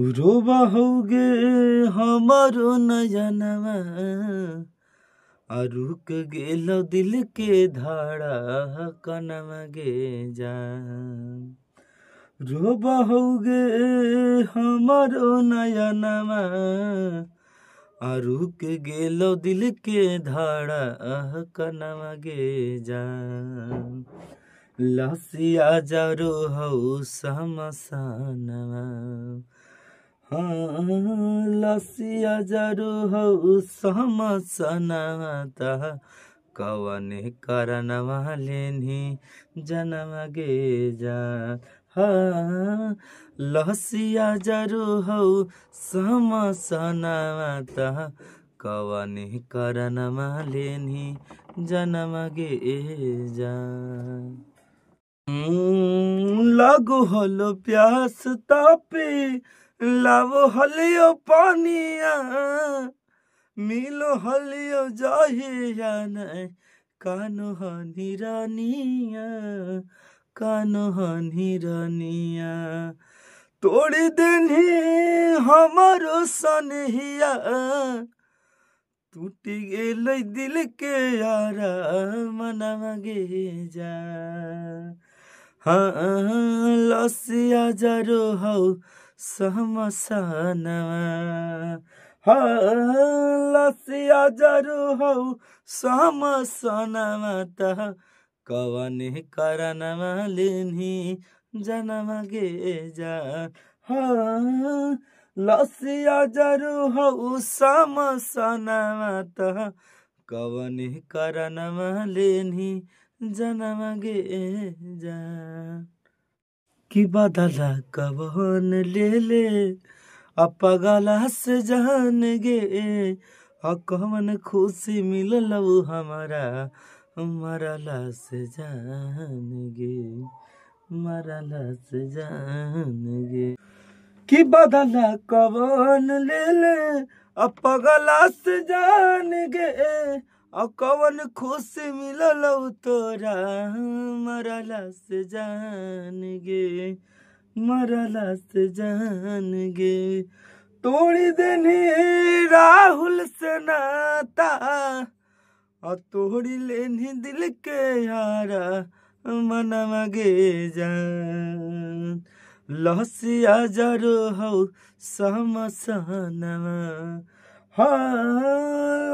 रोबा होगे हमारो नयनवा रुक गेलो दिल के धारा कनम गे जा रोबा होगे हमारो नयनवा रुक गेलो दिल के धारा कनम गे जा लसिया जरो हौ समसानवा लसिया जरू सम समसनाता कवन करन लेनी जनम गे जा हाँ लहसिया जरू हो समसनाता कवन करन लेनी जनम गे जा हम्म, लग हलो प्यास तापे लावो हलियो पानिया मिलो हलियो जाहे जाने कानो हनी रानिया कानो हनी रानिया तोड़ दिन हमारो सनहिया टूट गए दिल के यारा मनावा गे जा हाँ लसिया जरो हऊ समसनवा हलसिया जरु हौ समसनवा त कवन करनवा लिन्ही जनम गे जा लसिया जरु हौ समसनवा त कवन करनमा लिन्ही जनम गे जा बदला ले ले ಲೇಲೆ से जान गे अकवन खुशी मिलल हमारा मरला से जान गे हमारा से जान गे कि बदला कवन ले ले से जान गे अकवन खुशी मिलल तोरा मरला से जान गे मरा लास्ट जान गे तोड़ी देनी राहुल से नाता और तोड़ लेने दिल के यारा मना मगे जान लहसिया जरो हो समसनमा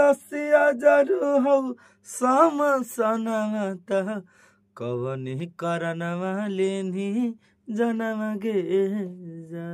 लसिया जरू हो समसनमा त कवनी करनवा लेनी জানামাগে যা